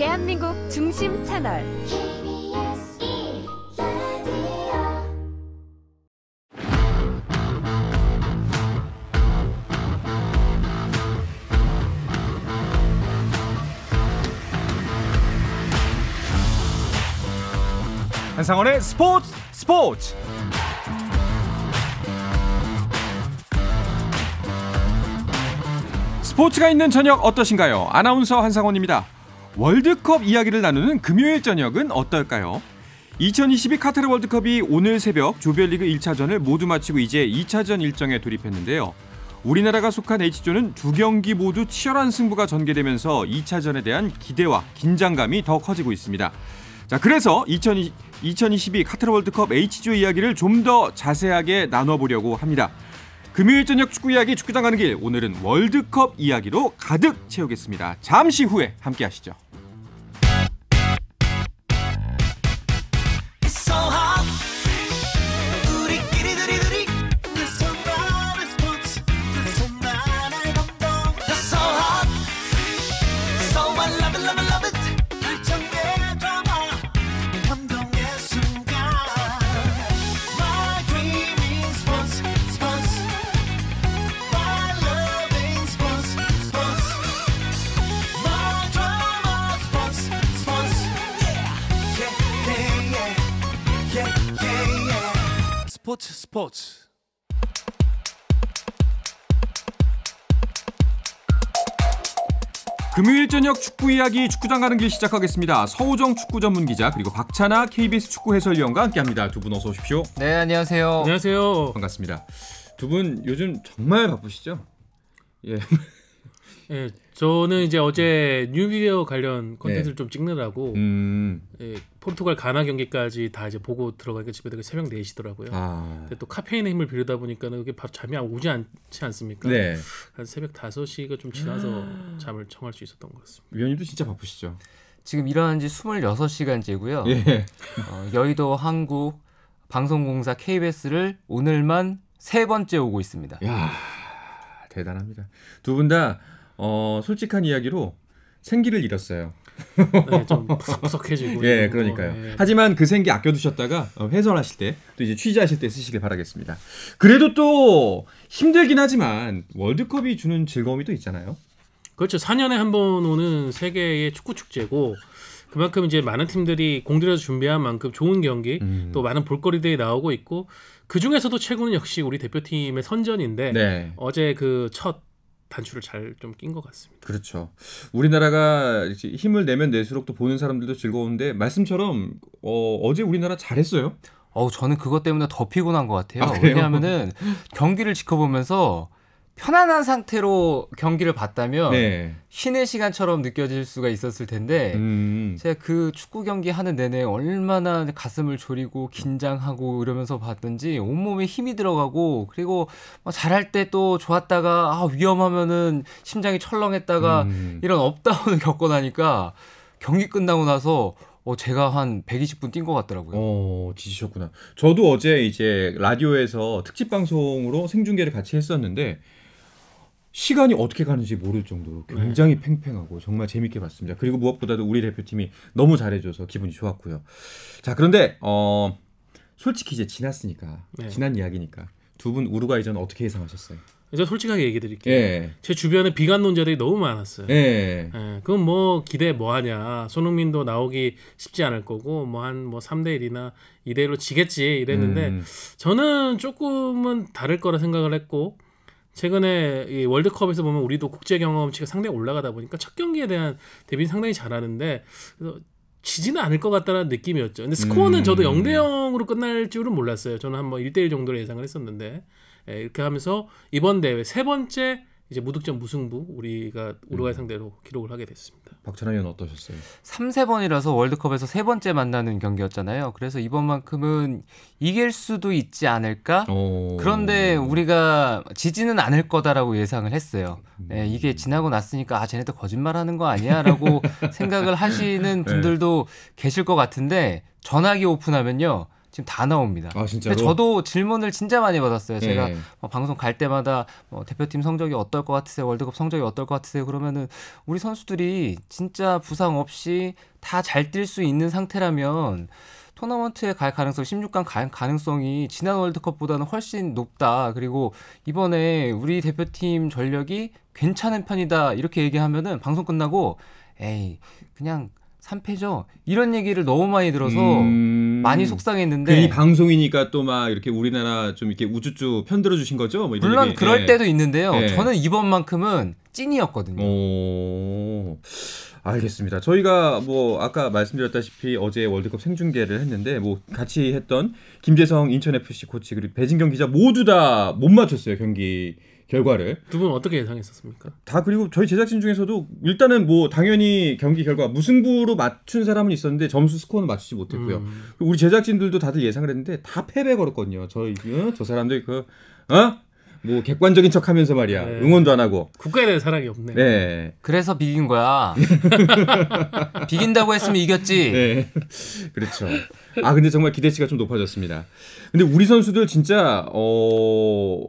대한민국 중심 채널 한상원의 스포츠 스포츠 스포츠가 있는 저녁 어떠신가요? 아나운서 한상원입니다. 월드컵 이야기를 나누는 금요일 저녁은 어떨까요? 2022 카타르 월드컵이 오늘 새벽 조별리그 1차전을 모두 마치고 이제 2차전 일정에 돌입했는데요. 우리나라가 속한 H조는 두 경기 모두 치열한 승부가 전개되면서 2차전에 대한 기대와 긴장감이 더 커지고 있습니다. 자, 그래서 2 0 2 2 카타르 월드컵 H조 이야기를 좀 더 자세하게 나눠보려고 합니다. 금요일 저녁 축구 이야기 축구장 가는 길 오늘은 월드컵 이야기로 가득 채우겠습니다. 잠시 후에 함께 하시죠. 저녁 축구 이야기 축구장 가는 길 시작하겠습니다. 서우정 축구 전문 기자 그리고 박찬아 KBS 축구 해설위원과 함께합니다. 두 분 어서 오십시오. 네 안녕하세요. 안녕하세요. 반갑습니다. 두 분 요즘 정말 바쁘시죠? 예. 예, 저는 이제 어제 뉴비디오 관련 컨텐츠를 네. 좀 찍느라고 음. 예, 포르투갈 가나 경기까지 다 이제 보고 들어가니까 집에 들어가 새벽 4시더라고요. 아. 근데 또 카페인의 힘을 빌리다 보니까는 그게 바로 잠이 안 오지 않지 않습니까? 네. 한 새벽 5시가 좀 지나서 잠을 청할 수 있었던 것 같습니다. 위원님도 진짜 바쁘시죠? 지금 일어난 지 26시간째고요. 예. 어, 여의도 한국 방송공사 KBS를 오늘만 세 번째 오고 있습니다. 야, 대단합니다. 두분다 어, 솔직한 이야기로 생기를 잃었어요. 네, 좀 푸석푸석해지고. 예, 그러니까요. 네. 하지만 그 생기 아껴두셨다가 회선하실 어, 때, 또 이제 취재하실 때 쓰시길 바라겠습니다. 그래도 또 힘들긴 하지만 월드컵이 주는 즐거움이 또 있잖아요. 그렇죠. 4년에 한 번 오는 세계의 축구 축제고 그만큼 이제 많은 팀들이 공들여서 준비한 만큼 좋은 경기 음. 또 많은 볼거리들이 나오고 있고 그 중에서도 최고는 역시 우리 대표팀의 선전인데 네. 어제 그첫 단추를 잘 좀 낀 것 같습니다. 그렇죠. 우리나라가 힘을 내면 낼수록 또 보는 사람들도 즐거운데 말씀처럼 어, 어제 우리나라 잘했어요. 어 저는 그것 때문에 더 피곤한 것 같아요. 아, 왜냐하면은 경기를 지켜보면서 편안한 상태로 경기를 봤다면 네. 쉬는 시간처럼 느껴질 수가 있었을 텐데 음. 제가 그 축구 경기 하는 내내 얼마나 가슴을 졸이고 긴장하고 이러면서 봤던지 온몸에 힘이 들어가고 그리고 뭐 잘할 때 또 좋았다가 아 위험하면은 심장이 철렁했다가 음. 이런 업다운을 겪고 나니까 경기 끝나고 나서 어, 제가 한 120분 뛴 것 같더라고요. 어, 지치셨구나. 저도 어제 이제 라디오에서 특집 방송으로 생중계를 같이 했었는데 시간이 어떻게 가는지 모를 정도로 네. 굉장히 네. 팽팽하고 정말 재밌게 봤습니다. 그리고 무엇보다도 우리 대표팀이 너무 잘해줘서 기분이 좋았고요. 자 그런데 어 솔직히 이제 지났으니까 네. 지난 이야기니까 두 분 우루과이전 어떻게 예상하셨어요? 이제 솔직하게 얘기 드릴게요. 예. 제 주변에 비관론자들이 너무 많았어요. 예. 예. 그건 뭐 기대 뭐 하냐. 손흥민도 나오기 쉽지 않을 거고 뭐 한 뭐 3대 뭐 1이나 2대 1로 지겠지 이랬는데 음. 저는 조금은 다를 거라 생각을 했고 최근에 이 월드컵에서 보면 우리도 국제 경험치가 상당히 올라가다 보니까 첫 경기에 대한 대비는 상당히 잘하는데 그래서 지지는 않을 것 같다는 느낌이었죠. 근데 스코어는 음. 저도 0대 0으로 끝날 줄은 몰랐어요. 저는 한번 1대 뭐 1 정도로 예상을 했었는데 예, 이렇게 하면서 이번 대회 세 번째 이제 무득점 무승부 우리가 우루과이 음. 상대로 기록을 하게 됐습니다. 박찬호 의원 어떠셨어요? 3세 번이라서 월드컵에서 세 번째 만나는 경기였잖아요. 그래서 이번만큼은 이길 수도 있지 않을까? 오. 그런데 우리가 지지는 않을 거다라고 예상을 했어요. 음. 네, 이게 지나고 났으니까 아 쟤네들 거짓말하는 거 아니야라고 생각을 하시는 네. 분들도 네. 계실 것 같은데 전화기 오픈하면요. 지금 다 나옵니다. 아, 진짜로? 근데 저도 질문을 진짜 많이 받았어요. 예, 제가 네. 방송 갈 때마다 뭐 대표팀 성적이 어떨 것 같으세요? 월드컵 성적이 어떨 것 같으세요? 그러면은 우리 선수들이 진짜 부상 없이 다 잘 뛸 수 있는 상태라면 토너먼트에 갈 가능성, 16강 갈 가능성이 지난 월드컵보다는 훨씬 높다. 그리고 이번에 우리 대표팀 전력이 괜찮은 편이다. 이렇게 얘기하면은 방송 끝나고 에이, 그냥 삼패죠 이런 얘기를 너무 많이 들어서 음... 많이 속상했는데 그이 방송이니까 또 막 이렇게 우리나라 좀 이렇게 우쭈쭈 편들어 주신 거죠? 뭐 물론 얘기. 그럴 예. 때도 있는데요. 예. 저는 이번만큼은 찐이었거든요. 오... 알겠습니다. 저희가 뭐 아까 말씀드렸다시피 어제 월드컵 생중계를 했는데 뭐 같이 했던 김재성 인천 FC 코치 그리고 배진경 기자 모두 다 못 맞췄어요 경기 결과를 두 분 어떻게 예상했었습니까? 다 그리고 저희 제작진 중에서도 일단은 뭐 당연히 경기 결과 무승부로 맞춘 사람은 있었는데 점수 스코어는 맞추지 못했고요. 음. 우리 제작진들도 다들 예상을 했는데 다 패배 걸었거든요. 저희 어? 저 사람들 그 어? 뭐 객관적인 척 하면서 말이야. 네. 응원도 안 하고. 국가에 대한 사랑이 없네. 네. 그래서 비긴 거야. 비긴다고 했으면 이겼지. 네. 그렇죠. 아 근데 정말 기대치가 좀 높아졌습니다. 근데 우리 선수들 진짜 어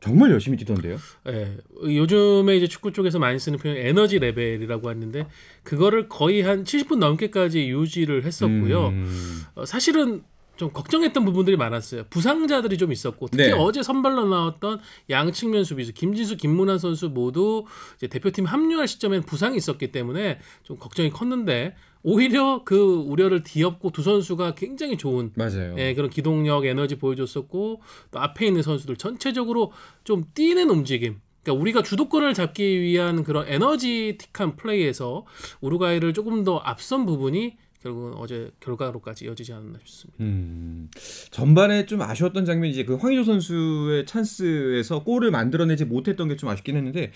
정말 열심히 뛰던데요. 네, 요즘에 이제 축구 쪽에서 많이 쓰는 표현 에너지 레벨이라고 하는데 그거를 거의 한 70분 넘게까지 유지를 했었고요. 음... 어, 사실은 좀 걱정했던 부분들이 많았어요. 부상자들이 좀 있었고 특히 네. 어제 선발로 나왔던 양측면 수비수 김진수, 김문환 선수 모두 이제 대표팀 합류할 시점엔 부상이 있었기 때문에 좀 걱정이 컸는데 오히려 그 우려를 뒤엎고 두 선수가 굉장히 좋은 맞아요. 예, 그런 기동력, 에너지 보여줬었고 또 앞에 있는 선수들 전체적으로 좀 뛰는 움직임. 그러니까 우리가 주도권을 잡기 위한 그런 에너지틱한 플레이에서 우루과이를 조금 더 앞선 부분이 결국은 어제 결과로까지 이어지지 않았나 싶습니다. 음, 전반에 좀 아쉬웠던 장면이 이제 그 황희조 선수의 찬스에서 골을 만들어내지 못했던 게 좀 아쉽긴 했는데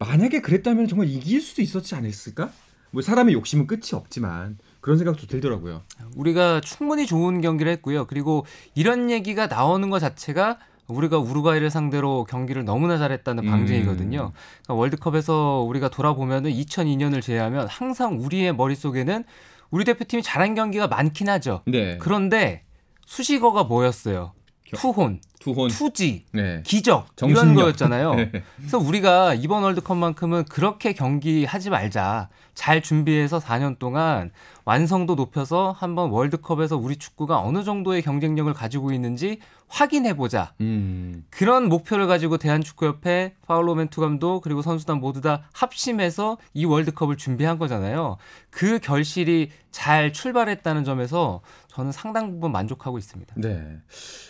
만약에 그랬다면 정말 이길 수도 있었지 않았을까? 뭐 사람의 욕심은 끝이 없지만 그런 생각도 들더라고요. 우리가 충분히 좋은 경기를 했고요. 그리고 이런 얘기가 나오는 것 자체가 우리가 우루과이를 상대로 경기를 너무나 잘했다는 음. 방증이거든요. 음. 그러니까 월드컵에서 우리가 돌아보면은 2002년을 제외하면 항상 우리의 머릿속에는 우리 대표팀이 잘한 경기가 많긴 하죠. 네. 그런데 수식어가 뭐였어요? 투혼, 투혼, 투지, 네. 기적 정신력. 이런 거였잖아요. 네. 그래서 우리가 이번 월드컵만큼은 그렇게 경기하지 말자. 잘 준비해서 4년 동안 완성도 높여서 한번 월드컵에서 우리 축구가 어느 정도의 경쟁력을 가지고 있는지 확인해 보자. 음. 그런 목표를 가지고 대한축구협회, 파울로 멘투 감독 그리고 선수단 모두 다 합심해서 이 월드컵을 준비한 거잖아요. 그 결실이 잘 출발했다는 점에서 저는 상당 부분 만족하고 있습니다. 네.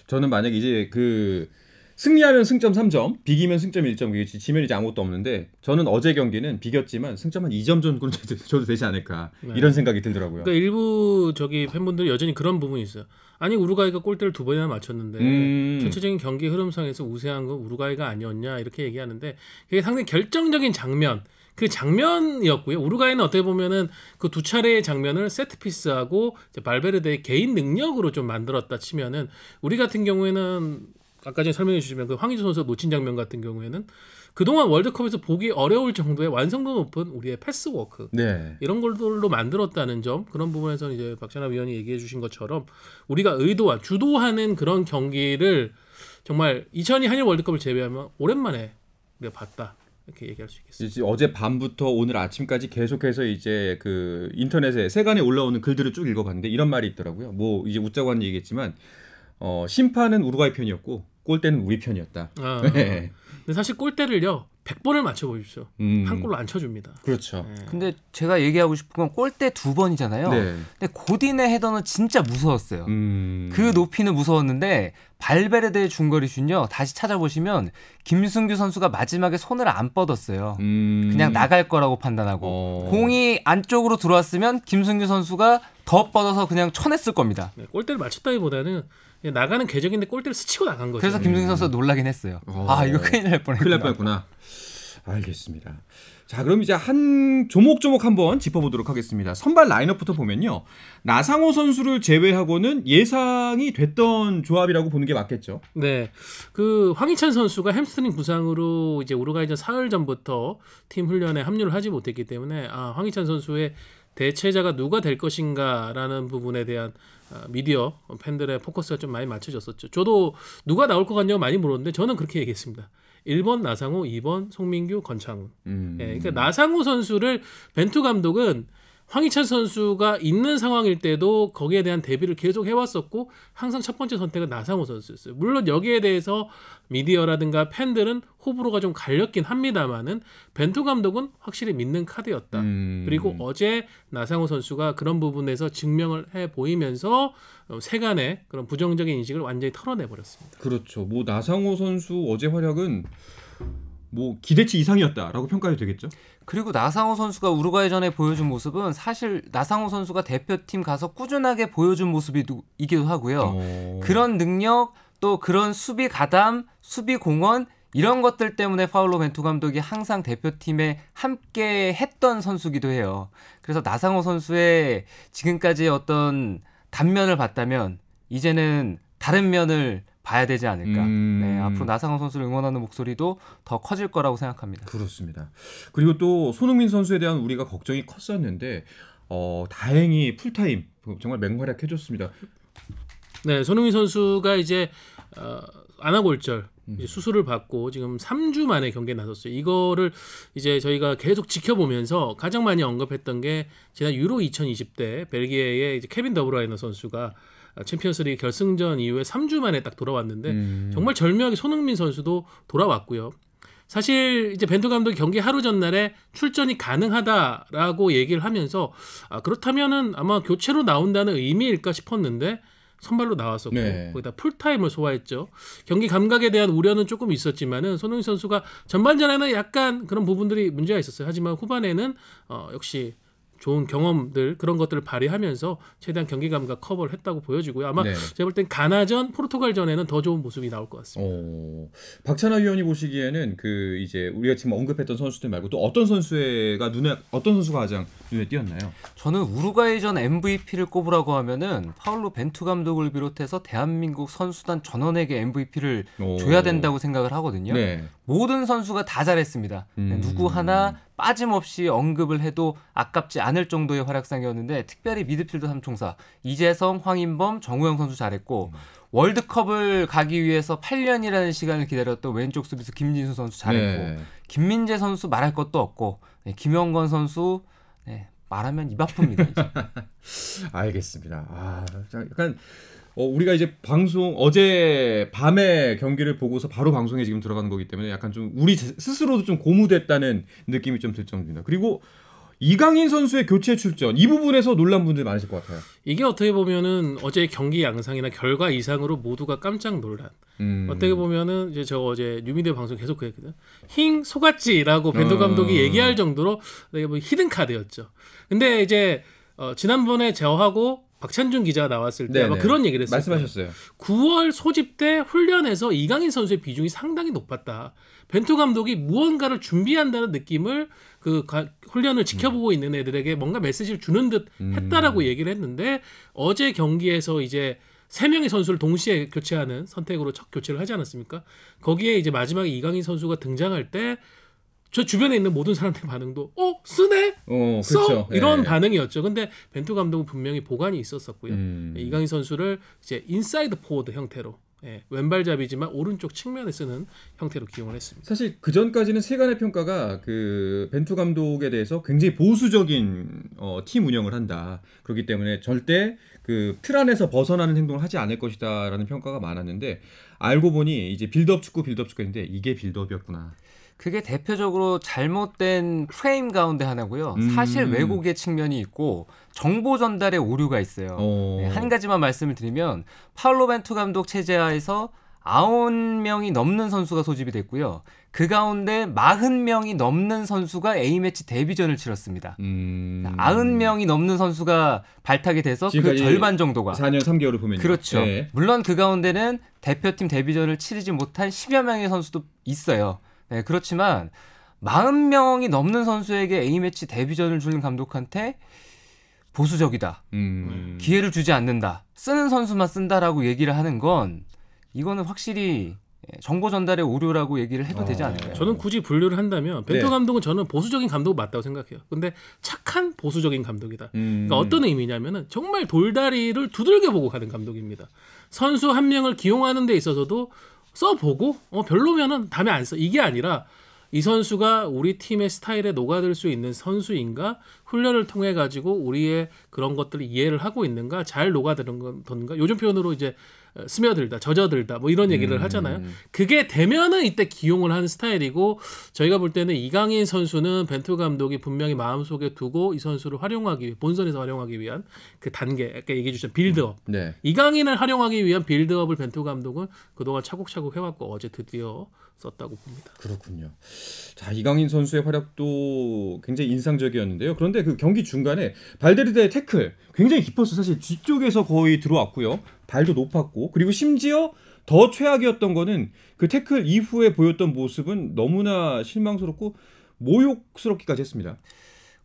저는 만약 이제 그 승리하면 승점 3점, 비기면 승점 1점, 이게 지면 이제 아무것도 없는데 저는 어제 경기는 비겼지만 승점 한 2점 정도는 줘도 되지 않을까 네. 이런 생각이 들더라고요. 그러니까 일부 저기 팬분들 여전히 그런 부분이 있어요. 아니 우루과이가 골대를 두 번이나 맞췄는데 음. 전체적인 경기 흐름상에서 우세한 건 우루과이가 아니었냐 이렇게 얘기하는데 그게 상당히 결정적인 장면. 그 장면이었고요. 우루과이는 어떻게 보면은 그 두 차례의 장면을 세트피스하고 발베르데의 개인 능력으로 좀 만들었다 치면은 우리 같은 경우에는 아까 전에 설명해 주시면 그 황희조 선수 놓친 장면 같은 경우에는 그동안 월드컵에서 보기 어려울 정도의 완성도 높은 우리의 패스워크 네. 이런 걸로 만들었다는 점 그런 부분에서 는 이제 박찬하 위원이 얘기해 주신 것처럼 우리가 의도와 주도하는 그런 경기를 정말 2002 한일 월드컵을 제외하면 오랜만에 우리가 봤다 이렇게 얘기할 수 있겠습니다. 어제 밤부터 오늘 아침까지 계속해서 이제 그 인터넷에 세간에 올라오는 글들을 쭉 읽어봤는데 이런 말이 있더라고요. 뭐 이제 웃자고 하는 얘기겠지만 어, 심판은 우루과이 편이었고 골대는 우리 편이었다. 아, 네. 근데 사실 골대를요 100번을 맞춰 보십시오. 음. 한 골로 안 쳐줍니다. 그렇죠. 네. 근데 제가 얘기하고 싶은 건 골대 두 번이잖아요. 네. 근데 고딘의 헤더는 진짜 무서웠어요. 음. 그 높이는 무서웠는데 발베르드의 중거리 슛요. 다시 찾아보시면 김승규 선수가 마지막에 손을 안 뻗었어요. 음. 그냥 나갈 거라고 판단하고 어. 공이 안쪽으로 들어왔으면 김승규 선수가 더 뻗어서 그냥 쳐냈을 겁니다. 네, 골대를 맞췄다기보다는 나가는 궤적인데 골대를 스치고 나간 거죠. 그래서 음. 김승현 선수 놀라긴 했어요. 오. 어. 아 이거 큰일 날 뻔했구나. 큰일 날 뻔했구나. 알겠습니다. 자, 그럼 이제 한 조목조목 한번 짚어보도록 하겠습니다. 선발 라인업부터 보면요. 나상호 선수를 제외하고는 예상이 됐던 조합이라고 보는 게 맞겠죠. 네. 그 황희찬 선수가 햄스트링 부상으로 이제 우루과이전 사흘 전부터 팀 훈련에 합류를 하지 못했기 때문에 아, 황희찬 선수의 대체자가 누가 될 것인가라는 부분에 대한 아, 미디어 팬들의 포커스가 좀 많이 맞춰졌었죠. 저도 누가 나올 것 같냐고 많이 물었는데 저는 그렇게 얘기했습니다. 1번 나상호, 2번 송민규, 권창훈. 음. 예, 그러니까 나상호 선수를 벤투 감독은 황희찬 선수가 있는 상황일 때도 거기에 대한 대비를 계속 해왔었고 항상 첫 번째 선택은 나상호 선수였어요. 물론 여기에 대해서 미디어라든가 팬들은 호불호가 좀 갈렸긴 합니다만은 벤투 감독은 확실히 믿는 카드였다. 음... 그리고 어제 나상호 선수가 그런 부분에서 증명을 해 보이면서 어, 세간의 그런 부정적인 인식을 완전히 털어내 버렸습니다. 그렇죠. 뭐 나상호 선수 어제 활약은 뭐 기대치 이상이었다라고 평가해도 되겠죠. 그리고 나상호 선수가 우루과이전에 보여준 모습은 사실 나상호 선수가 대표팀 가서 꾸준하게 보여준 모습이기도 하고요. 오. 어. 그런 능력 또 그런 수비 가담, 수비 공헌 이런 것들 때문에 파울로 벤투 감독이 항상 대표팀에 함께 했던 선수기도 해요. 그래서 나상호 선수의 지금까지의 어떤 단면을 봤다면 이제는 다른 면을 봐야 되지 않을까. 네, 음... 네, 앞으로 나상호 선수를 응원하는 목소리도 더 커질 거라고 생각합니다. 그렇습니다. 그리고 또 손흥민 선수에 대한 우리가 걱정이 컸었는데 어, 다행히 풀타임 정말 맹활약해 줬습니다. 네, 손흥민 선수가 이제 어, 안아골절 음. 수술을 받고 지금 3주 만에 경기에 나섰어요. 이거를 이제 저희가 계속 지켜보면서 가장 많이 언급했던 게 지난 유로 2020때 벨기에의 이제 케빈 더브라이너 선수가 아, 챔피언스리그 결승전 이후에 3주 만에 딱 돌아왔는데 음. 정말 절묘하게 손흥민 선수도 돌아왔고요. 사실 이제 벤투 감독이 경기 하루 전날에 출전이 가능하다라고 얘기를 하면서 아, 그렇다면은 아마 교체로 나온다는 의미일까 싶었는데 선발로 나왔었고 네. 거기다 풀타임을 소화했죠. 경기 감각에 대한 우려는 조금 있었지만은 손흥민 선수가 전반전에는 약간 그런 부분들이 문제가 있었어요. 하지만 후반에는 어, 역시 좋은 경험들 그런 것들을 발휘하면서 최대한 경기 감과 커버를 했다고 보여지고요. 아마 네. 제가 볼 땐 가나전, 포르투갈전에는 더 좋은 모습이 나올 것 같습니다. 오, 어, 박찬하 위원이 보시기에는 그 이제 우리가 지금 언급했던 선수들 말고 또 어떤 선수가 눈에 어떤 선수가 가장 눈에 띄었나요? 저는 우루과이전 MVP를 꼽으라고 하면은 파울로 벤투 감독을 비롯해서 대한민국 선수단 전원에게 MVP를 오. 줘야 된다고 생각을 하거든요. 네. 모든 선수가 다 잘했습니다. 음. 누구 하나 빠짐없이 언급을 해도 아깝지 않을 정도의 활약상이었는데 특별히 미드필드 삼총사 이재성, 황인범, 정우영 선수 잘했고 음. 월드컵을 가기 위해서 8년이라는 시간을 기다렸던 왼쪽 수비수 김진수 선수 잘했고 네. 김민재 선수 말할 것도 없고 네, 김영건 선수 네, 말하면 입 아픕니다. 알겠습니다. 아, 약간 어, 우리가 이제 방송 어제 밤에 경기를 보고서 바로 방송에 지금 들어가는 거기 때문에 약간 좀 우리 스스로도 좀 고무됐다는 느낌이 좀 들 정도입니다. 그리고 이강인 선수의 교체 출전 이 부분에서 놀란 분들 많으실 것 같아요. 이게 어떻게 보면은 어제 경기 양상이나 결과 이상으로 모두가 깜짝 놀란. 음. 어떻게 보면은 이제 저 어제 뉴미디어 방송 계속 그랬거든. 힝 속았지라고 벤도 어. 감독이 음. 얘기할 정도로 되게 뭐 히든 카드였죠. 근데 이제 어, 지난번에 저하고 박찬준 기자가 나왔을 때 아마 그런 얘기를 했어요. 말씀하셨어요. 9월 소집 때 훈련에서 이강인 선수의 비중이 상당히 높았다. 벤투 감독이 무언가를 준비한다는 느낌을 그 가, 훈련을 지켜보고 음. 있는 애들에게 뭔가 메시지를 주는 듯 음. 했다라고 음. 얘기를 했는데 어제 경기에서 이제 세 명의 선수를 동시에 교체하는 선택으로 첫 교체를 하지 않았습니까? 거기에 이제 마지막에 이강인 선수가 등장할 때저 주변에 있는 모든 사람들의 반응도 어 쓰네 어, 써 그렇죠. 이런 예. 반응이었죠. 근데 벤투 감독은 분명히 보관이 있었었고요. 음. 예, 이강인 선수를 이제 인사이드 포워드 형태로 예, 왼발잡이지만 오른쪽 측면에 쓰는 형태로 기용을 했습니다. 사실 그 전까지는 세간의 평가가 그 벤투 감독에 대해서 굉장히 보수적인 어, 팀 운영을 한다. 그렇기 때문에 절대 그틀 안에서 벗어나는 행동을 하지 않을 것이다라는 평가가 많았는데 알고 보니 이제 빌드업 축구 빌드업 축구인데 이게 빌드업이었구나. 그게 대표적으로 잘못된 프레임 가운데 하나고요. 음. 사실 왜곡의 측면이 있고 정보 전달의 오류가 있어요. 어. 네, 한 가지만 말씀을 드리면 파울로 벤투 감독 체제하에서 아 9명이 넘는 선수가 소집이 됐고요. 그 가운데 마흔 명이 넘는 선수가 A매치 데뷔전을 치렀습니다. 음. 아흔 0명이 넘는 선수가 발탁이 돼서 그 절반 정도가 4년 3개월을 보면 그렇죠. 네. 물론 그 가운데는 대표팀 데뷔전을 치르지 못한 10여 명의 선수도 있어요. 네, 그렇지만 40명이 넘는 선수에게 A매치 데뷔전을 주는 감독한테 보수적이다. 음. 기회를 주지 않는다. 쓰는 선수만 쓴다라고 얘기를 하는 건 이거는 확실히 예, 정보 전달의 오류라고 얘기를 해도 어. 되지 않을까요? 저는 굳이 분류를 한다면 벤토 네. 감독은 저는 보수적인 감독 맞다고 생각해요. 근데 착한 보수적인 감독이다. 음. 그러니까 어떤 의미냐면은 정말 돌다리를 두들겨 보고 가는 감독입니다. 선수 한 명을 기용하는 데 있어서도 써보고 어, 별로면은 다음에 안 써. 이게 아니라 이 선수가 우리 팀의 스타일에 녹아들 수 있는 선수인가 훈련을 통해 가지고 우리의 그런 것들을 이해를 하고 있는가 잘 녹아드는 건가 요즘 표현으로 이제 어, 스며들다, 젖어들다 뭐 이런 얘기를 음. 하잖아요. 그게 되면은 이때 기용을 하는 스타일이고 저희가 볼 때는 이강인 선수는 벤투 감독이 분명히 마음속에 두고 이 선수를 활용하기 위해 본선에서 활용하기 위한 그 단계 아까 얘기해 주신 빌드업. 음. 네. 이강인을 활용하기 위한 빌드업을 벤투 감독은 그동안 차곡차곡 해왔고 어제 드디어 썼다고 봅니다. 그렇군요. 자 이강인 선수의 활약도 굉장히 인상적이었는데요. 그런데 그 경기 중간에 발데르데의 태클 굉장히 깊었어. 사실 뒤쪽에서 거의 들어왔고요. 발도 높았고 그리고 심지어 더 최악이었던 거는 그 태클 이후에 보였던 모습은 너무나 실망스럽고 모욕스럽기까지 했습니다.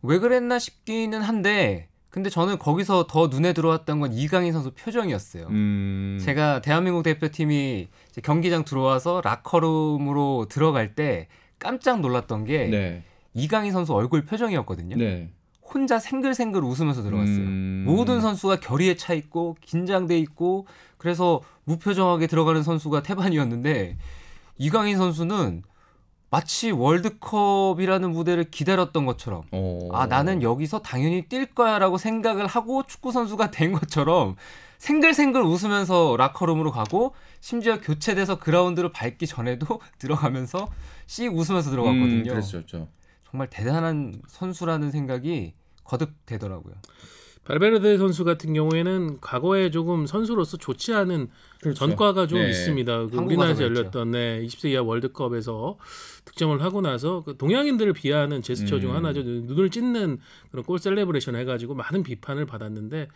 왜 그랬나 싶기는 한데 근데 저는 거기서 더 눈에 들어왔던 건 이강인 선수 표정이었어요. 음... 제가 대한민국 대표팀이 경기장 들어와서 라커룸으로 들어갈 때 깜짝 놀랐던 게 네. 이강인 선수 얼굴 표정이었거든요. 네. 혼자 생글생글 웃으면서 들어갔어요. 음... 모든 선수가 결의에 차 있고 긴장돼 있고 그래서 무표정하게 들어가는 선수가 태반이었는데 이강인 선수는 마치 월드컵이라는 무대를 기다렸던 것처럼 오. 아 나는 여기서 당연히 뛸 거야라고 생각을 하고 축구 선수가 된 것처럼 생글생글 웃으면서 라커룸으로 가고 심지어 교체돼서 그라운드로 밟기 전에도 들어가면서 씩 웃으면서 들어갔거든요. 음, 그랬죠. 정말 대단한 선수라는 생각이 거듭되더라고요. 발베르데 선수 같은 경우에는 과거에 조금 선수로서 좋지 않은 그렇죠. 전과가 좀 네. 있습니다. 그 우리나라에서 열렸던 네, 20세 이하 월드컵에서 득점을 하고 나서 그 동양인들을 비하하는 제스처 음. 중 하나죠. 눈을 찢는 그런 골 셀레브레이션 해가지고 많은 비판을 받았는데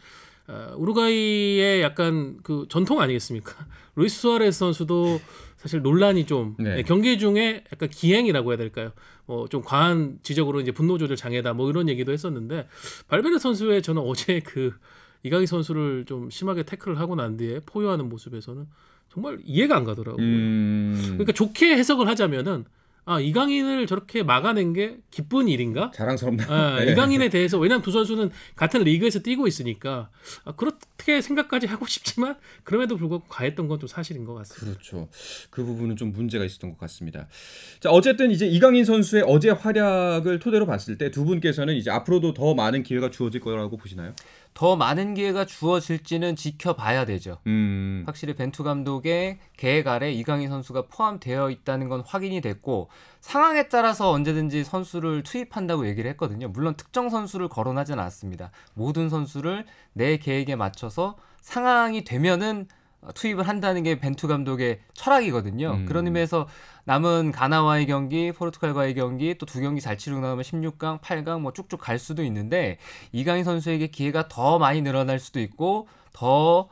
어, 우루과이의 약간 그 전통 아니겠습니까? 루이스 수아레스 선수도 사실 논란이 좀 네. 네 경기 중에 약간 기행이라고 해야 될까요? 뭐 좀 과한 지적으로 이제 분노 조절 장애다 뭐 이런 얘기도 했었는데 발베르 선수의 저는 어제 그 이강인 선수를 좀 심하게 태클을 하고 난 뒤에 포효하는 모습에서는 정말 이해가 안 가더라고요. 음... 그러니까 좋게 해석을 하자면은 아 이강인을 저렇게 막아낸 게 기쁜 일인가? 자랑스럽다. 아, 네. 이강인에 대해서 왜냐면두 선수는 같은 리그에서 뛰고 있으니까 아, 그렇게 생각까지 하고 싶지만 그럼에도 불구하고 과했던 건 좀 사실인 것 같습니다. 그렇죠. 그 부분은 좀 문제가 있었던 것 같습니다. 자 어쨌든 이제 이강인 선수의 어제 활약을 토대로 봤을 때 두 분께서는 이제 앞으로도 더 많은 기회가 주어질 거라고 보시나요? 더 많은 기회가 주어질지는 지켜봐야 되죠. 음. 확실히 벤투 감독의 계획 아래 이강인 선수가 포함되어 있다는 건 확인이 됐고 상황에 따라서 언제든지 선수를 투입한다고 얘기를 했거든요. 물론 특정 선수를 거론하지는 않았습니다. 모든 선수를 내 계획에 맞춰서 상황이 되면은 투입을 한다는 게 벤투 감독의 철학이거든요. 음. 그런 의미에서 남은 가나와의 경기, 포르투갈과의 경기, 또 두 경기 잘 치르고 나면 16강, 8강 뭐 쭉쭉 갈 수도 있는데 이강인 선수에게 기회가 더 많이 늘어날 수도 있고 더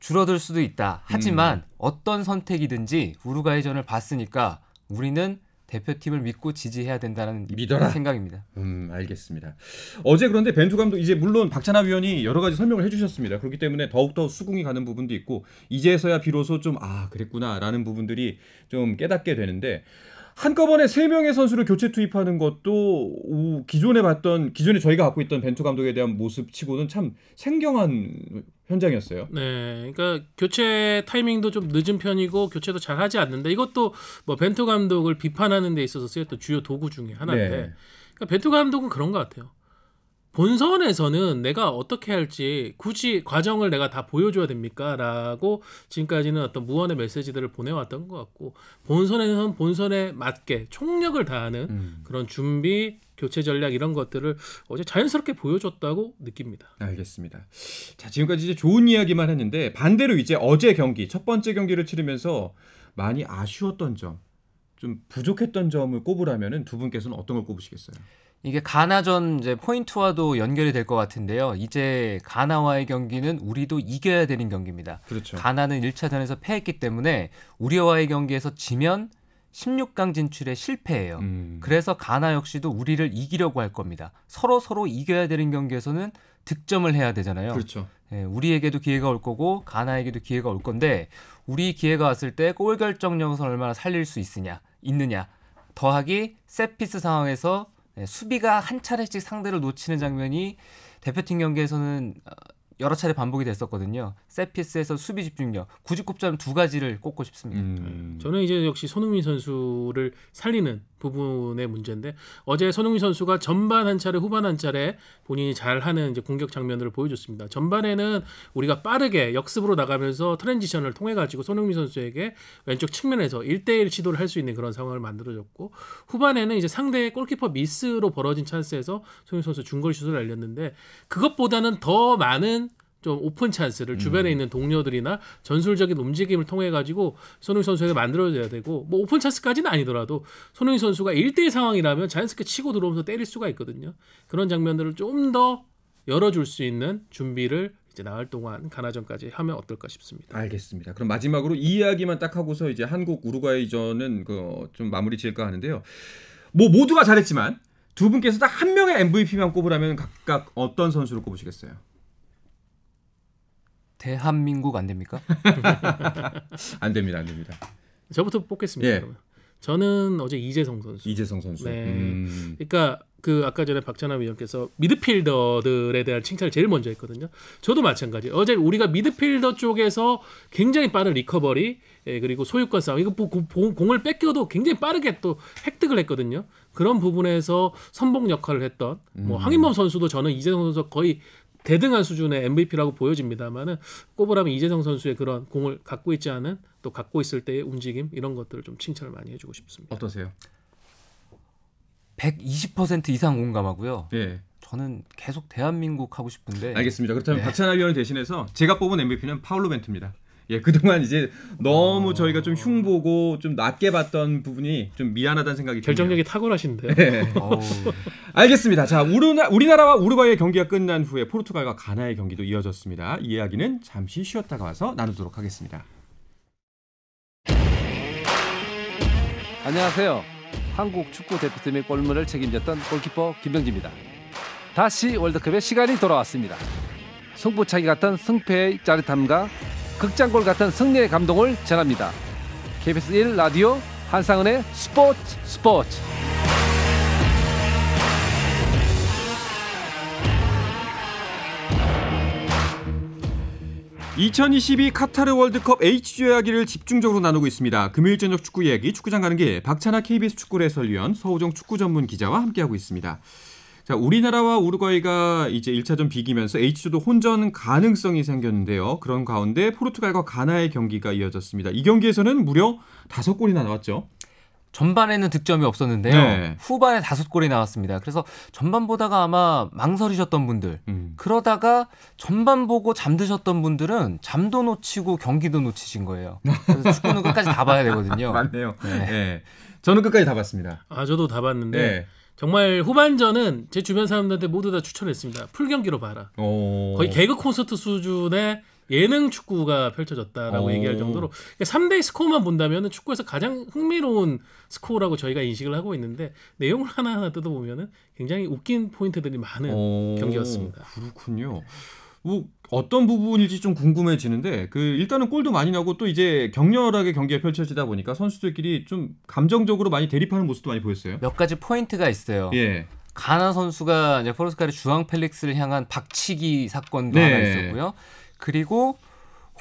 줄어들 수도 있다. 하지만 음. 어떤 선택이든지 우루과이전을 봤으니까 우리는 대표팀을 믿고 지지해야 된다는 믿어라. 생각입니다. 음, 알겠습니다. 어제 그런데 벤투 감독 이제 물론 박찬하 위원이 여러 가지 설명을 해주셨습니다. 그렇기 때문에 더욱더 수긍이 가는 부분도 있고 이제서야 비로소 좀 아 그랬구나라는 부분들이 좀 깨닫게 되는데 한꺼번에 세명의 선수를 교체 투입하는 것도 오, 기존에 봤던 기존에 저희가 갖고 있던 벤투 감독에 대한 모습치고는 참 생경한 현장이었어요. 네. 그러니까 교체 타이밍도 좀 늦은 편이고 교체도 잘 하지 않는데 이것도 뭐 벤투 감독을 비판하는 데 있어서 쓰였던 주요 도구 중에 하나인데 네. 그러니까 벤투 감독은 그런 것 같아요. 본선에서는 내가 어떻게 할지 굳이 과정을 내가 다 보여줘야 됩니까? 라고 지금까지는 어떤 무언의 메시지들을 보내왔던 것 같고 본선에서는 본선에 맞게 총력을 다하는 음. 그런 준비 교체 전략 이런 것들을 어제 자연스럽게 보여줬다고 느낍니다. 알겠습니다. 자 지금까지 이제 좋은 이야기만 했는데 반대로 이제 어제 경기 첫 번째 경기를 치르면서 많이 아쉬웠던 점, 좀 부족했던 점을 꼽으라면두 분께서는 어떤 걸 꼽으시겠어요? 이게 가나전 이제 포인트와도 연결이 될 것 같은데요. 이제 가나와의 경기는 우리도 이겨야 되는 경기입니다. 그렇죠. 가나는 1차전에서 패했기 때문에 우리와의 경기에서 지면 16강 진출에 실패해요. 음. 그래서 가나 역시도 우리를 이기려고 할 겁니다. 서로 서로 이겨야 되는 경기에서는 득점을 해야 되잖아요. 그렇죠. 예, 우리에게도 기회가 올 거고 가나에게도 기회가 올 건데 우리 기회가 왔을 때 골 결정력을 얼마나 살릴 수있느냐 있느냐. 더하기 세피스 상황에서 네, 수비가 한 차례씩 상대를 놓치는 장면이 대표팀 경기에서는 어, 여러 차례 반복이 됐었거든요. 세피스에서 수비 집중력, 굳이 꼽자면 두 가지를 꼽고 싶습니다. 음. 저는 이제 역시 손흥민 선수를 살리는 부분의 문제인데 어제 손흥민 선수가 전반 한 차례 후반 한 차례 본인이 잘하는 이제 공격 장면들을 보여줬습니다. 전반에는 우리가 빠르게 역습으로 나가면서 트랜지션을 통해 가지고 손흥민 선수에게 왼쪽 측면에서 1대1 시도를 할 수 있는 그런 상황을 만들어줬고 후반에는 이제 상대의 골키퍼 미스로 벌어진 찬스에서 손흥민 선수 중거리 슛을 날렸는데 그것보다는 더 많은 좀 오픈 찬스를 주변에 음. 있는 동료들이나 전술적인 움직임을 통해 가지고 손흥민 선수에게 만들어져야 되고 뭐 오픈 찬스까지는 아니더라도 손흥민 선수가 1대1 상황이라면 자연스럽게 치고 들어오면서 때릴 수가 있거든요. 그런 장면들을 좀 더 열어줄 수 있는 준비를 이제 나흘 동안 가나전까지 하면 어떨까 싶습니다. 알겠습니다. 그럼 마지막으로 이 이야기만 딱 하고서 이제 한국 우루과이전은 그좀 어, 마무리 지을까 하는데요. 뭐 모두가 잘했지만 두 분께서 딱 한 명의 MVP만 꼽으라면 각각 어떤 선수를 꼽으시겠어요? 대한민국 안 됩니까? 안 됩니다, 안 됩니다. 저부터 뽑겠습니다. 예. 그러면. 저는 어제 이재성 선수. 이재성 선수. 네. 음. 그러니까 그 아까 전에 박찬하 위원께서 미드필더들에 대한 칭찬을 제일 먼저 했거든요. 저도 마찬가지. 어제 우리가 미드필더 쪽에서 굉장히 빠른 리커버리 예, 그리고 소유권 싸움 이거 공을 뺏겨도 굉장히 빠르게 또 획득을 했거든요. 그런 부분에서 선봉 역할을 했던 뭐 음. 황인범 선수도 저는 이재성 선수 거의 대등한 수준의 MVP라고 보여집니다만은 꼽으라면 이재성 선수의 그런 공을 갖고 있지 않은 또 갖고 있을 때의 움직임 이런 것들을 좀 칭찬을 많이 해주고 싶습니다. 어떠세요? 120% 이상 공감하고요. 예. 저는 계속 대한민국 하고 싶은데. 알겠습니다. 그렇다면 네. 박찬하 위원을 대신해서 제가 뽑은 MVP는 파울로 벤투입니다. 예, 그동안 이제 너무 어... 저희가 좀 흉보고 좀 낮게 봤던 부분이 좀 미안하다는 생각이 결정력이 드네요. 탁월하신데 네. 알겠습니다. 자, 우르나, 우리나라와 우르바이의 경기가 끝난 후에 포르투갈과 가나의 경기도 이어졌습니다. 이 이야기는 잠시 쉬었다가 와서 나누도록 하겠습니다. 안녕하세요. 한국 축구 대표팀의 골문을 책임졌던 골키퍼 김병지입니다. 다시 월드컵의 시간이 돌아왔습니다. 승부차기 같은 승패의 짜릿함과 극장골 같은 승리의 감동을 전합니다. KBS 1 라디오 한상은의 스포츠 스포츠. (2022) 카타르 월드컵 H조 이야기를 집중적으로 나누고 있습니다. 금요일 저녁 축구 이야기 축구장 가는 길 박찬아 KBS 축구 해설위원 서호정 축구 전문 기자와 함께하고 있습니다. 자, 우리나라와 우루과이가 이제 1차전 비기면서 H조도 혼전 가능성이 생겼는데요. 그런 가운데 포르투갈과 가나의 경기가 이어졌습니다. 이 경기에서는 무려 5골이나 나왔죠. 전반에는 득점이 없었는데요. 네. 후반에 다섯 골이 나왔습니다. 그래서 전반보다가 아마 망설이셨던 분들, 음. 그러다가 전반 보고 잠드셨던 분들은 잠도 놓치고 경기도 놓치신 거예요. 그래서 축구는 끝까지 다 봐야 되거든요. 맞네요. 네. 네. 저는 끝까지 다 봤습니다. 아, 저도 다 봤는데. 네. 정말 후반전은 제 주변 사람들한테 모두 다 추천했습니다. 풀 경기로 봐라. 오. 어. 거의 개그 콘서트 수준의 예능 축구가 펼쳐졌다라고 오. 어. 얘기할 정도로 그 3대 스코어만 본다면 축구에서 가장 흥미로운 스코어라고 저희가 인식을 하고 있는데 내용을 하나하나 뜯어보면 굉장히 웃긴 포인트들이 많은 오. 어. 경기였습니다. 그렇군요. 뭐 어떤 부분일지 좀 궁금해지는데 그 일단은 골도 많이 나고 또 이제 격렬하게 경기가 펼쳐지다 보니까 선수들끼리 좀 감정적으로 많이 대립하는 모습도 많이 보였어요. 몇 가지 포인트가 있어요. 예. 가나 선수가 이제 포르투갈의 주앙 펠릭스를 향한 박치기 사건도 네. 하나 있었고요. 그리고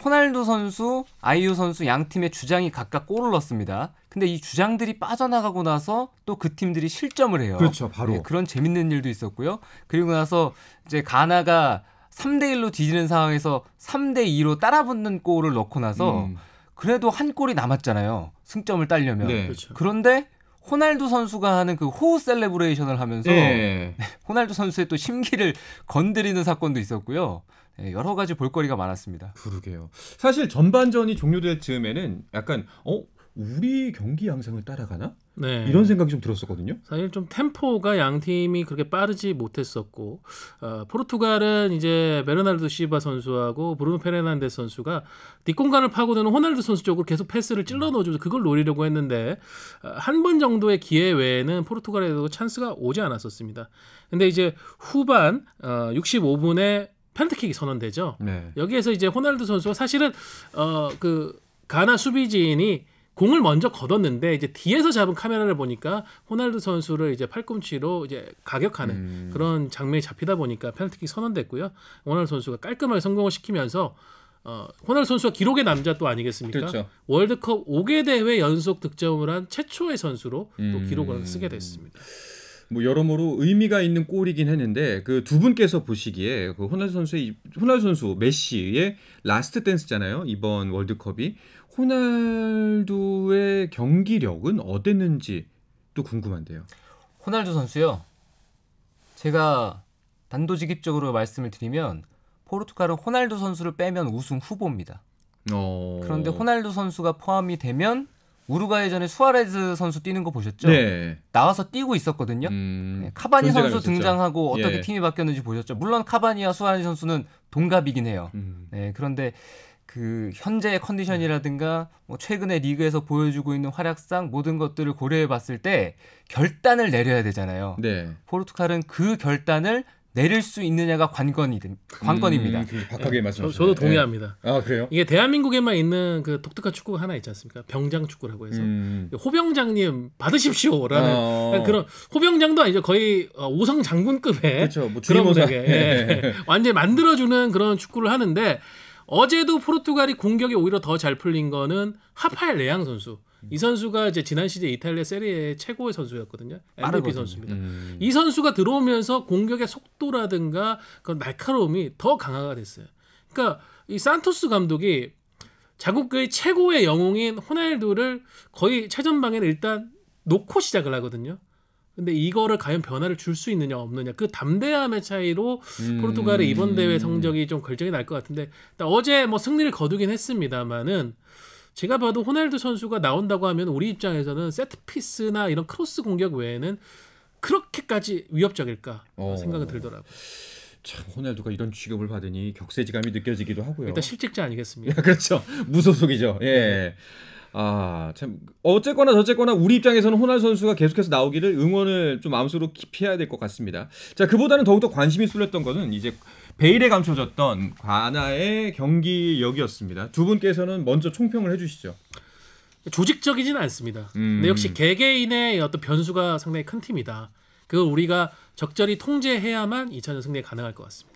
호날두 선수, 아이유 선수 양 팀의 주장이 각각 골을 넣습니다. 근데 이 주장들이 빠져나가고 나서 또 그 팀들이 실점을 해요. 그렇죠, 바로 네, 그런 재밌는 일도 있었고요. 그리고 나서 이제 가나가 3대 1로 뒤지는 상황에서 3대 2로 따라붙는 골을 넣고 나서 음. 그래도 한 골이 남았잖아요. 승점을 따려면. 네. 그렇죠. 그런데 호날두 선수가 하는 그 호우 셀레브레이션을 하면서 네. 호날두 선수의 또 심기를 건드리는 사건도 있었고요. 네, 여러 가지 볼거리가 많았습니다. 그러게요. 사실 전반전이 종료될 즈음에는 약간 어 우리 경기 양상을 따라가나? 네. 이런 생각이 좀 들었었거든요. 사실 좀 템포가 양 팀이 그렇게 빠르지 못했었고 어, 포르투갈은 이제 베르나르도 시바 선수하고 브루노 페르난데 선수가 뒷공간을 파고드는 호날두 선수 쪽으로 계속 패스를 찔러 넣어줘서 그걸 노리려고 했는데 어, 한번 정도의 기회 외에는 포르투갈에도 찬스가 오지 않았었습니다. 근데 이제 후반 어, 65분에 펜트킥이 선언되죠. 네. 여기에서 이제 호날두 선수가 사실은 어, 그 가나 수비진이 공을 먼저 걷었는데 이제 뒤에서 잡은 카메라를 보니까 호날두 선수를 이제 팔꿈치로 이제 가격하는 음. 그런 장면이 잡히다 보니까 페널티킥 선언됐고요. 호날두 선수가 깔끔하게 성공을 시키면서 어, 호날두 선수가 기록의 남자 또 아니겠습니까? 그렇죠. 월드컵 5개 대회 연속 득점을 한 최초의 선수로 음. 또 기록을 쓰게 됐습니다. 뭐 여러모로 의미가 있는 골이긴 했는데 그 두 분께서 보시기에 그 호날두 선수의 호날두 선수 메시의 라스트 댄스잖아요 이번 월드컵이 호날두의 경기력은 어땠는지 또 궁금한데요. 호날두 선수요. 제가 단도직입적으로 말씀을 드리면 포르투갈은 호날두 선수를 빼면 우승 후보입니다. 어... 그런데 호날두 선수가 포함이 되면 우루과이전에 수아레즈 선수 뛰는 거 보셨죠? 네. 나와서 뛰고 있었거든요. 음... 네, 카바니 선수 있었죠. 등장하고 어떻게 예. 팀이 바뀌었는지 보셨죠? 물론 카바니와 수아레즈 선수는 동갑이긴 해요. 음... 네, 그런데 그 현재의 컨디션이라든가 네. 뭐 최근에 리그에서 보여주고 있는 활약상 모든 것들을 고려해 봤을 때 결단을 내려야 되잖아요. 네. 포르투갈은 그 결단을 내릴 수 있느냐가 관건이 관건입니다. 음, 박하게 네. 말씀하셨 저도 동의합니다. 네. 아 그래요? 이게 대한민국에만 있는 그 독특한 축구가 하나 있지 않습니까? 병장 축구라고 해서 음. 호병장님 받으십시오라는 아, 그런 호병장도 아니죠 거의 오성 어, 장군급의 그렇죠. 뭐 그런 분에게 예. 네. 완전히 만들어주는 그런 축구를 하는데 어제도 포르투갈이 공격이 오히려 더 잘 풀린 거는 하파엘 레앙 선수. 이 선수가 이제 지난 시즌 이탈리아 세리에 최고의 선수였거든요. MVP 선수입니다. 음. 이 선수가 들어오면서 공격의 속도라든가 그 날카로움이 더 강화가 됐어요. 그러니까 이 산토스 감독이 자국의 최고의 영웅인 호날두를 거의 최전방에 일단 놓고 시작을 하거든요. 근데 이거를 과연 변화를 줄 수 있느냐 없느냐 그 담대함의 차이로 음... 포르투갈의 이번 대회 성적이 좀 결정이 날 것 같은데 어제 뭐 승리를 거두긴 했습니다만은 제가 봐도 호날두 선수가 나온다고 하면 우리 입장에서는 세트피스나 이런 크로스 공격 외에는 그렇게까지 위협적일까 어... 생각이 들더라고요. 참 호날두가 이런 취급을 받으니 격세지감이 느껴지기도 하고요. 일단 실직자 아니겠습니까? 그렇죠. 무소속이죠. 예. 네. 아, 참 어쨌거나 저쨌거나 우리 입장에서는 호날 선수가 계속해서 나오기를 응원을 좀 마음속으로 깊이 해야 될 것 같습니다. 자, 그보다는 더욱더 관심이 쏠렸던 것은 이제 베일에 감춰졌던 관아의 경기력이었습니다. 두 분께서는 먼저 총평을 해 주시죠. 조직적이진 않습니다. 음. 근데 역시 개개인의 어떤 변수가 상당히 큰 팀이다. 그걸 우리가 적절히 통제해야만 2차전 승리 가능할 것 같습니다.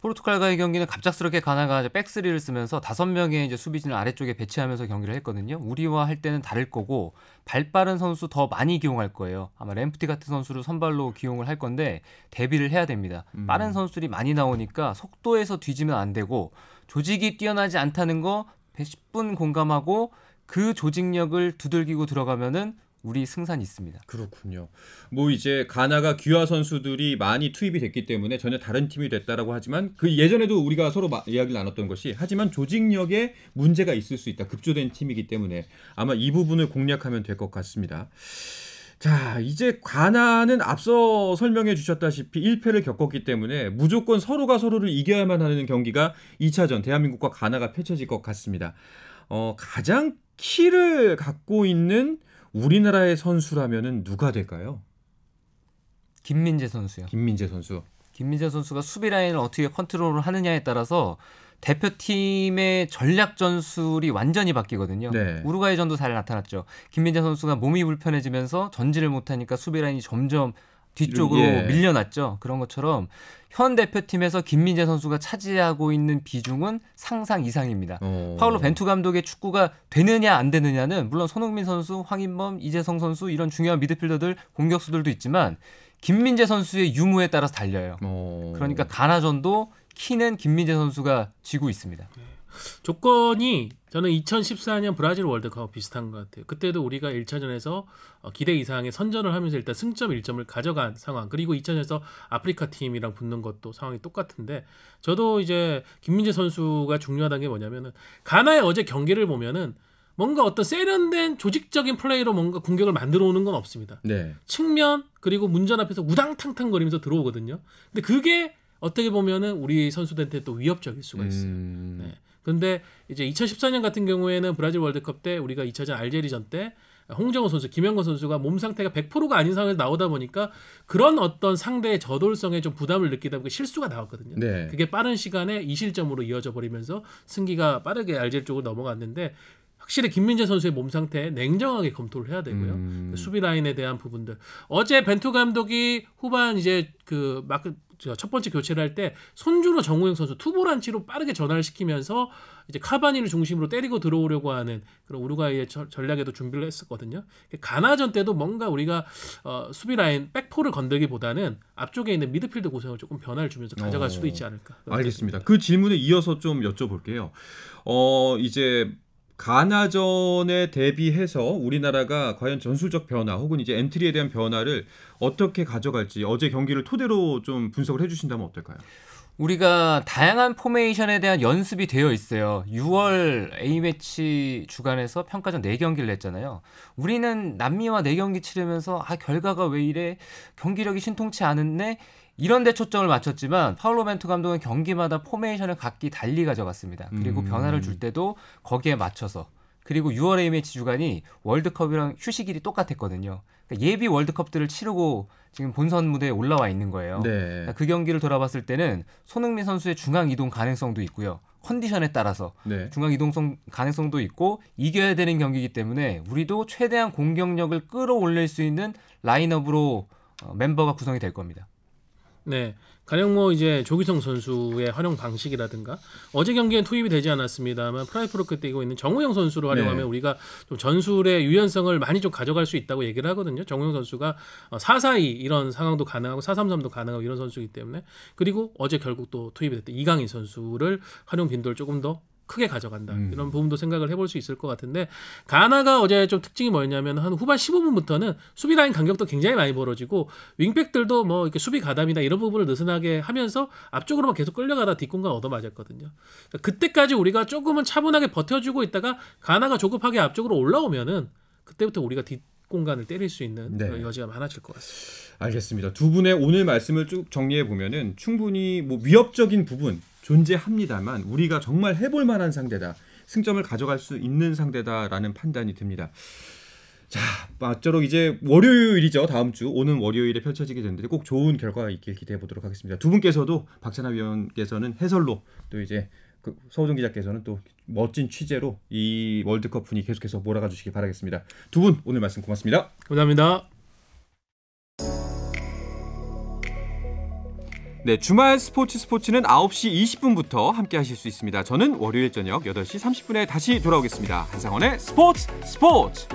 포르투갈과의 경기는 갑작스럽게 가나가 백스리를 쓰면서 다섯 명의 이제 수비진을 아래쪽에 배치하면서 경기를 했거든요. 우리와 할 때는 다를 거고 발빠른 선수 더 많이 기용할 거예요. 아마 램프티 같은 선수를 선발로 기용을 할 건데 대비를 해야 됩니다. 음. 빠른 선수들이 많이 나오니까 속도에서 뒤지면 안 되고 조직이 뛰어나지 않다는 거 10분 공감하고 그 조직력을 두들기고 들어가면은 우리 승산이 있습니다. 그렇군요. 뭐 이제 가나가 귀화 선수들이 많이 투입이 됐기 때문에 전혀 다른 팀이 됐다라고 하지만 그 예전에도 우리가 서로 마, 이야기를 나눴던 것이 하지만 조직력에 문제가 있을 수 있다. 급조된 팀이기 때문에 아마 이 부분을 공략하면 될 것 같습니다. 자, 이제 가나는 앞서 설명해 주셨다시피 1패를 겪었기 때문에 무조건 서로가 서로를 이겨야만 하는 경기가 2차전 대한민국과 가나가 펼쳐질 것 같습니다. 어, 가장 키를 갖고 있는 우리나라의 선수라면은 누가 될까요? 김민재 선수요. 김민재 선수. 김민재 선수가 수비 라인을 어떻게 컨트롤을 하느냐에 따라서 대표팀의 전략 전술이 완전히 바뀌거든요. 네. 우루과이전도 잘 나타났죠. 김민재 선수가 몸이 불편해지면서 전진을 못하니까 수비 라인이 점점 뒤쪽으로 예. 밀려났죠. 그런 것처럼 현 대표팀에서 김민재 선수가 차지하고 있는 비중은 상상 이상입니다. 오. 어. 파울로 벤투 감독의 축구가 되느냐 안 되느냐는 물론 손흥민 선수, 황인범, 이재성 선수 이런 중요한 미드필더들 공격수들도 있지만 김민재 선수의 유무에 따라서 달려요. 오. 어. 그러니까 가나전도 키는 김민재 선수가 쥐고 있습니다. 네. 조건이 저는 2014년 브라질 월드컵 비슷한 것 같아요. 그때도 우리가 1차전에서 어, 기대 이상의 선전을 하면서 일단 승점 1점을 가져간 상황. 그리고 2차전에서 아프리카 팀이랑 붙는 것도 상황이 똑같은데 저도 이제 김민재 선수가 중요하다는 게 뭐냐면은 가나의 어제 경기를 보면은 뭔가 어떤 세련된 조직적인 플레이로 뭔가 공격을 만들어 오는 건 없습니다. 네. 측면 그리고 문전 앞에서 우당탕탕 거리면서 들어오거든요. 근데 그게 어떻게 보면은 우리 선수들한테 또 위협적일 수가 음. 있어요. 음... 네. 근데 이제 2014년 같은 경우에는 브라질 월드컵 때 우리가 2차전 알제리전 때 홍정호 선수, 김영건 선수가 몸 상태가 100%가 아닌 상황에서 나오다 보니까 그런 어떤 상대의 저돌성에 좀 부담을 느끼다 보니까 실수가 나왔거든요. 네. 그게 빠른 시간에 2실점으로 이어져 버리면서 승기가 빠르게 알제리 쪽으로 넘어갔는데 확실히 김민재 선수의 몸 상태 냉정하게 검토를 해야 되고요. 음. 그 수비 라인에 대한 부분들. 어제 벤투 감독이 후반 이제 그 마크 첫 번째 교체를 할 때 손주로 정우영 선수 투보란치로 빠르게 전환을 시키면서 이제 카바니를 중심으로 때리고 들어오려고 하는 그런 우루과이의 전략에도 준비를 했었거든요. 그 가나전 때도 뭔가 우리가 어, 수비 라인 백포를 건들기보다는 앞쪽에 있는 미드필드 고생을 조금 변화를 주면서 가져갈 어, 수도 있지 않을까. 알겠습니다. 생각합니다. 그 질문에 이어서 좀 여쭤볼게요. 어 이제 가나전에 대비해서 우리나라가 과연 전술적 변화 혹은 이제 엔트리에 대한 변화를 어떻게 가져갈지 어제 경기를 토대로 좀 분석을 해주신다면 어떨까요? 우리가 다양한 포메이션에 대한 연습이 되어 있어요. 6월 A매치 주간에서 평가전 4경기를 했잖아요. 우리는 남미와 4경기 치르면서 아 결과가 왜 이래? 경기력이 신통치 않은데 이런 데 초점을 맞췄지만 파울로 벤투 감독은 경기마다 포메이션을 각기 달리 가져갔습니다. 그리고 음. 변화를 줄 때도 거기에 맞춰서 그리고 6월에 임의치 주간이 월드컵이랑 휴식일이 똑같았거든요. 그러니까 예비 월드컵들을 치르고 지금 본선 무대에 올라와 있는 거예요. 네. 그러니까 그 경기를 돌아봤을 때는 손흥민 선수의 중앙 이동 가능성도 있고요. 컨디션에 따라서 네. 중앙 이동성 가능성도 있고 이겨야 되는 경기이기 때문에 우리도 최대한 공격력을 끌어올릴 수 있는 라인업으로 어, 멤버가 구성이 될 겁니다. 네. 가령 뭐 이제 조기성 선수의 활용 방식이라든가 어제 경기엔 투입이 되지 않았습니다만 프라이프로크 뛰고 있는 정우영 선수를 활용하면 네. 우리가 좀 전술의 유연성을 많이 좀 가져갈 수 있다고 얘기를 하거든요. 정우영 선수가 4-4-2 어, 이런 상황도 가능하고 4-3-3도 가능하고 이런 선수이기 때문에 그리고 어제 결국 또 투입이 됐던 이강인 선수를 활용 빈도를 조금 더 크게 가져간다 음. 이런 부분도 생각을 해볼 수 있을 것 같은데 가나가 어제 좀 특징이 뭐였냐면 한 후반 15분부터는 수비 라인 간격도 굉장히 많이 벌어지고 윙백들도 뭐 이렇게 수비 가담이나 이런 부분을 느슨하게 하면서 앞쪽으로만 계속 끌려가다 뒷공간 얻어맞았거든요. 그러니까 그때까지 우리가 조금은 차분하게 버텨주고 있다가 가나가 조급하게 앞쪽으로 올라오면은 그때부터 우리가 뒷 공간을 때릴 수 있는 네. 여지가 많아질 것 같습니다. 알겠습니다. 두 분의 오늘 말씀을 쭉 정리해 보면은 충분히 뭐 위협적인 부분 존재합니다만 우리가 정말 해볼 만한 상대다. 승점을 가져갈 수 있는 상대다라는 판단이 듭니다. 자, 맞쪼록 이제 월요일이죠. 다음 주 오는 월요일에 펼쳐지게 되는데 꼭 좋은 결과가 있길 기대해 보도록 하겠습니다. 두 분께서도 박찬하 위원께서는 해설로 또 이제 그 서호정 기자께서는 또 멋진 취재로 이 월드컵 분위 계속해서 몰아가 주시기 바라겠습니다. 두 분 오늘 말씀 고맙습니다. 감사합니다. 네, 주말 스포츠 스포츠는 9시 20분부터 함께 하실 수 있습니다. 저는 월요일 저녁 8시 30분에 다시 돌아오겠습니다. 한상원의 스포츠 스포츠!